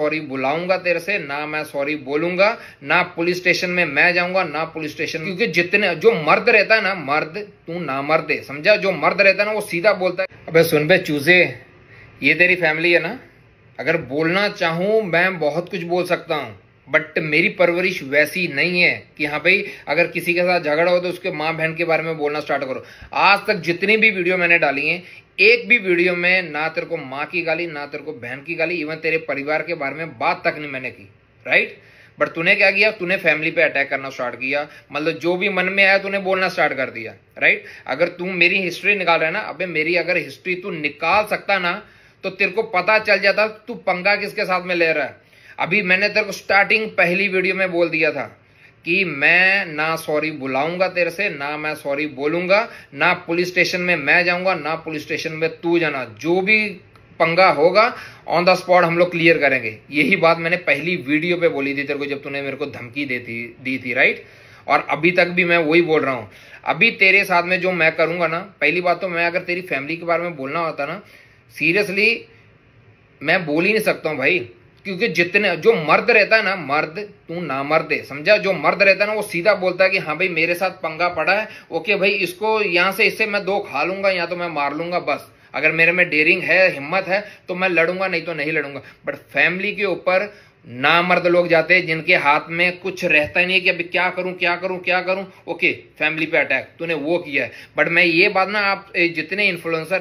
sorry बुलाऊंगा तेरे से ना मैं सॉरी बोलूंगा ना पुलिस स्टेशन में मैं जाऊंगा ना पुलिस स्टेशन क्योंकि जितने जो मर्द रहता है ना मर्द तू ना मर्द है समझा जो मर्द रहता है ना वो सीधा बोलता है अबे सुन बे चूजे ये तेरी फैमिली है ना अगर बोलना चाहूं मैं बहुत कुछ बोल सकता हूँ बट मेरी परवरिश वैसी नहीं है कि हाँ भाई अगर किसी के साथ झगड़ा हो तो उसके माँ बहन के बारे में बोलना स्टार्ट करो आज तक जितनी भी वीडियो मैंने डाली हैं एक भी वीडियो में ना तेरे को माँ की गाली ना तेरे को बहन की गाली इवन तेरे परिवार के बारे में बात तक नहीं मैंने की राइट बट तूने क्या किया तूने फैमिली पे अटैक करना स्टार्ट किया मतलब जो भी मन में आया तूने बोलना स्टार्ट कर दिया राइट अगर तू मेरी हिस्ट्री निकाल रहे ना अबे मेरी अगर हिस्ट्री तू निकाल सकता ना तो तेरे को पता चल जाता तू पंगा किसके साथ में ले रहा है अभी मैंने तेरे को स्टार्टिंग पहली वीडियो में बोल दिया था कि मैं ना सॉरी बुलाऊंगा तेरे से ना मैं सॉरी बोलूंगा ना पुलिस स्टेशन में मैं जाऊंगा ना पुलिस स्टेशन में तू जाना जो भी पंगा होगा ऑन द स्पॉट हम लोग क्लियर करेंगे यही बात मैंने पहली वीडियो पे बोली थी तेरे को जब तूने मेरे को धमकी दे थी दी थी राइट और अभी तक भी मैं वही बोल रहा हूं अभी तेरे साथ में जो मैं करूंगा ना पहली बात तो मैं अगर तेरी फैमिली के बारे में बोलना होता ना सीरियसली मैं बोल ही नहीं सकता हूं भाई क्योंकि जितने जो मर्द रहता है ना मर्द तू ना मर्द है समझा जो मर्द रहता है ना वो सीधा बोलता है कि हाँ भाई मेरे साथ पंगा पड़ा है ओके भाई इसको यहाँ से इससे मैं दो खा लूंगा या तो मैं मार लूंगा बस अगर मेरे में डेयरिंग है हिम्मत है तो मैं लड़ूंगा नहीं तो नहीं लड़ूंगा बट फैमिली के ऊपर ना मर्द लोग जाते हैं जिनके हाथ में कुछ रहता ही नहीं है कि अभी क्या करूं क्या करूं क्या करूं ओके फैमिली पे अटैक तूने वो किया है बट मैं ये बात ना आप जितने इन्फ्लुएंसर